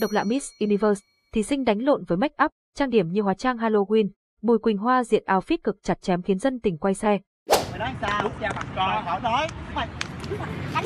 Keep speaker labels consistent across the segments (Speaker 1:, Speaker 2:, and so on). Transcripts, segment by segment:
Speaker 1: Độc lạ Miss Universe, thí sinh đánh lộn với make up, trang điểm như hóa trang Halloween, Bùi Quỳnh Hoa diện outfit cực chặt chém khiến dân tình quay xe. Mày nói sao? Đúng ra mặt con. Mày nói. Mày. Đánh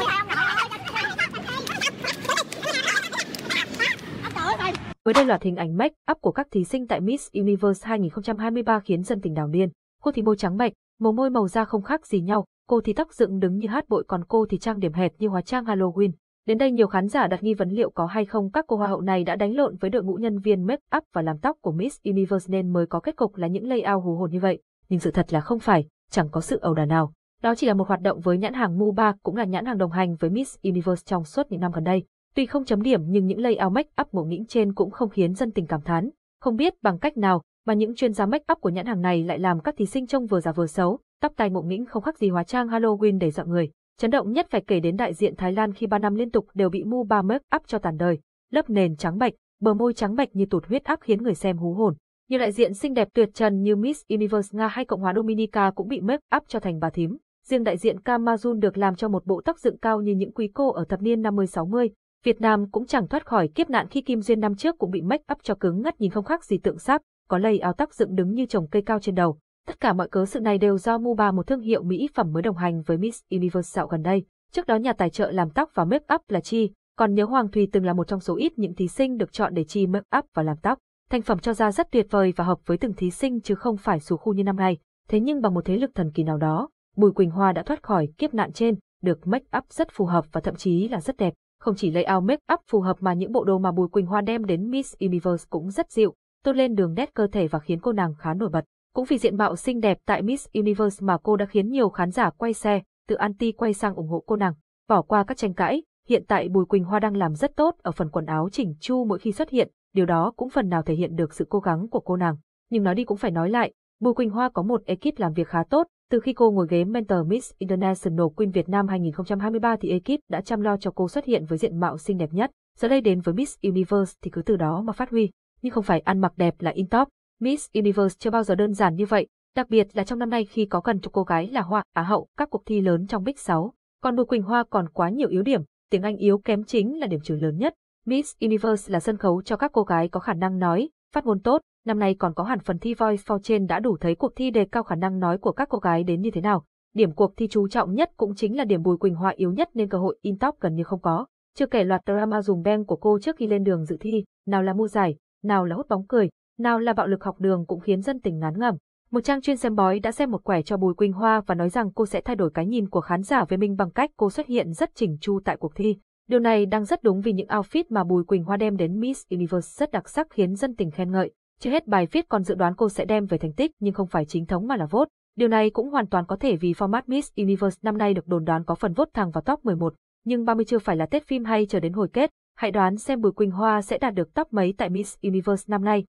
Speaker 1: Mới đây loạt hình ảnh make up của các thí sinh tại Miss Universe 2023 khiến dân tình đảo điên. Cô thì môi trắng bạch, màu môi màu da không khác gì nhau, cô thì tóc dựng đứng như hát bội còn cô thì trang điểm hẹp như hóa trang Halloween. Đến đây nhiều khán giả đặt nghi vấn liệu có hay không các cô hoa hậu này đã đánh lộn với đội ngũ nhân viên make up và làm tóc của Miss Universe nên mới có kết cục là những layout hù hồn như vậy, nhưng sự thật là không phải, chẳng có sự ẩu đả nào. Đó chỉ là một hoạt động với nhãn hàng Muba cũng là nhãn hàng đồng hành với Miss Universe trong suốt những năm gần đây. Tuy không chấm điểm nhưng những layout make up ngộ nghĩnh trên cũng không khiến dân tình cảm thán. Không biết bằng cách nào mà những chuyên gia make up của nhãn hàng này lại làm các thí sinh trông vừa già vừa xấu, tóc tai ngộ nghĩnh không khác gì hóa trang Halloween để dọa người. Chấn động nhất phải kể đến đại diện Thái Lan khi 3 năm liên tục đều bị Mu Ba Mek áp cho tàn đời, lớp nền trắng bạch, bờ môi trắng bạch như tụt huyết áp khiến người xem hú hồn. Nhiều đại diện xinh đẹp tuyệt trần như Miss Universe Nga hay Cộng hòa Dominica cũng bị make áp cho thành bà thím. Riêng đại diện Kamazun được làm cho một bộ tóc dựng cao như những quý cô ở thập niên 50-60. Việt Nam cũng chẳng thoát khỏi kiếp nạn khi Kim Duyên năm trước cũng bị make áp cho cứng ngắt nhìn không khác gì tượng sáp, có lầy áo tóc dựng đứng như trồng cây cao trên đầu. Tất cả mọi cớ sự này đều do MUBA một thương hiệu mỹ phẩm mới đồng hành với Miss Universe dạo gần đây. Trước đó nhà tài trợ làm tóc và make up là Chi, còn nhớ Hoàng Thùy từng là một trong số ít những thí sinh được chọn để Chi make up và làm tóc. Thành phẩm cho ra rất tuyệt vời và hợp với từng thí sinh chứ không phải xù khu như năm nay. Thế nhưng bằng một thế lực thần kỳ nào đó, Bùi Quỳnh Hoa đã thoát khỏi kiếp nạn trên, được make up rất phù hợp và thậm chí là rất đẹp. Không chỉ layout make up phù hợp mà những bộ đồ mà Bùi Quỳnh Hoa đem đến Miss Universe cũng rất dịu, tôn lên đường nét cơ thể và khiến cô nàng khá nổi bật. Cũng vì diện mạo xinh đẹp tại Miss Universe mà cô đã khiến nhiều khán giả quay xe, tự anti quay sang ủng hộ cô nàng. Bỏ qua các tranh cãi, hiện tại Bùi Quỳnh Hoa đang làm rất tốt ở phần quần áo chỉnh chu mỗi khi xuất hiện, điều đó cũng phần nào thể hiện được sự cố gắng của cô nàng. Nhưng nói đi cũng phải nói lại, Bùi Quỳnh Hoa có một ekip làm việc khá tốt, từ khi cô ngồi ghế mentor Miss International Queen Việt Nam 2023 thì ekip đã chăm lo cho cô xuất hiện với diện mạo xinh đẹp nhất. Giờ đây đến với Miss Universe thì cứ từ đó mà phát huy, nhưng không phải ăn mặc đẹp là in top, Miss Universe chưa bao giờ đơn giản như vậy, đặc biệt là trong năm nay khi có cần chục cô gái là Hoa Á hậu các cuộc thi lớn trong Big 6. Còn Bùi Quỳnh Hoa còn quá nhiều yếu điểm, tiếng Anh yếu kém chính là điểm trừ lớn nhất. Miss Universe là sân khấu cho các cô gái có khả năng nói, phát ngôn tốt, năm nay còn có hẳn phần thi Voice for trên đã đủ thấy cuộc thi đề cao khả năng nói của các cô gái đến như thế nào. Điểm cuộc thi chú trọng nhất cũng chính là điểm Bùi Quỳnh Hoa yếu nhất nên cơ hội in top gần như không có. Chưa kể loạt drama dùng beng của cô trước khi lên đường dự thi, nào là mua giải, nào là hút bóng cười, nào là bạo lực học đường cũng khiến dân tình ngán ngẩm. Một trang chuyên xem bói đã xem một quẻ cho Bùi Quỳnh Hoa và nói rằng cô sẽ thay đổi cái nhìn của khán giả về mình bằng cách cô xuất hiện rất chỉnh chu tại cuộc thi. Điều này đang rất đúng vì những outfit mà Bùi Quỳnh Hoa đem đến Miss Universe rất đặc sắc khiến dân tình khen ngợi. Chưa hết bài viết còn dự đoán cô sẽ đem về thành tích nhưng không phải chính thống mà là vote. Điều này cũng hoàn toàn có thể vì format Miss Universe năm nay được đồn đoán có phần vote thẳng vào top 11, nhưng 30 chưa phải là Tết phim hay chờ đến hồi kết. Hãy đoán xem Bùi Quỳnh Hoa sẽ đạt được top mấy tại Miss Universe năm nay.